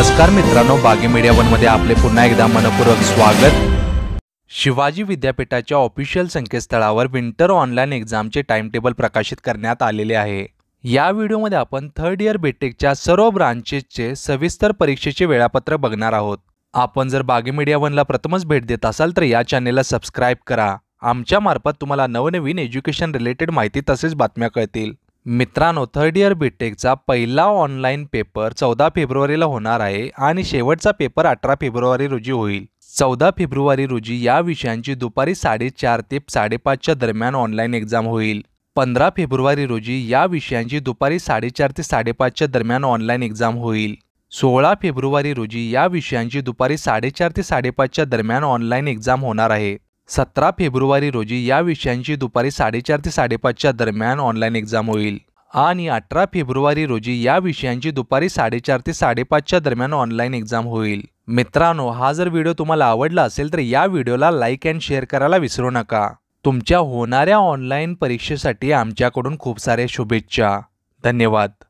नमस्कार मित्रांनो बागी मीडिया वनमध्ये आपले पुन्हा एकदा मनपूर्वक स्वागत शिवाजी विद्यापीठाच्या ऑफिशियल संकेतस्थळावर विंटर ऑनलाईन एक्झामचे टाइमटेबल प्रकाशित करण्यात आलेले आहे या व्हिडिओमध्ये आपण थर्ड इयर बेटेकच्या सर्व ब्रांचेसचे सविस्तर परीक्षेचे वेळापत्रक बघणार आहोत आपण जर बागी मीडिया वनला प्रथमच भेट देत असाल तर या चॅनेलला सबस्क्राईब करा आमच्या मार्फत तुम्हाला नवनवीन एज्युकेशन रिलेटेड माहिती तसेच बातम्या कळतील मित्रांनो थर्ड इयर बी टेकचा पहिला ऑनलाईन पेपर चौदा फेब्रुवारीला होणार आहे आणि शेवटचा पेपर अठरा फेब्रुवारी रोजी होईल चौदा फेब्रुवारी रोजी या विषयांची दुपारी साडेचार ते साडेपाचच्या दरम्यान ऑनलाईन एक्झाम होईल पंधरा फेब्रुवारी रोजी या विषयांची दुपारी साडेचार ते साडेपाचच्या दरम्यान ऑनलाईन एक्झाम होईल सोळा फेब्रुवारी रोजी या विषयांची दुपारी साडेचार ते साडेपाचच्या दरम्यान ऑनलाईन एक्झाम होणार आहे सतरा फेब्रुवारी रोजी या विषयांची दुपारी साडेचार ते साडेपाचच्या दरम्यान ऑनलाईन एक्झाम होईल आणि अठरा फेब्रुवारी रोजी या विषयांची दुपारी साडेचार ते साडेपाचच्या दरम्यान ऑनलाईन एक्झाम होईल मित्रांनो हा जर व्हिडिओ तुम्हाला आवडला असेल तर या व्हिडिओला लाईक अँड शेअर करायला विसरू नका तुमच्या होणाऱ्या ऑनलाईन परीक्षेसाठी आमच्याकडून खूप साऱ्या शुभेच्छा धन्यवाद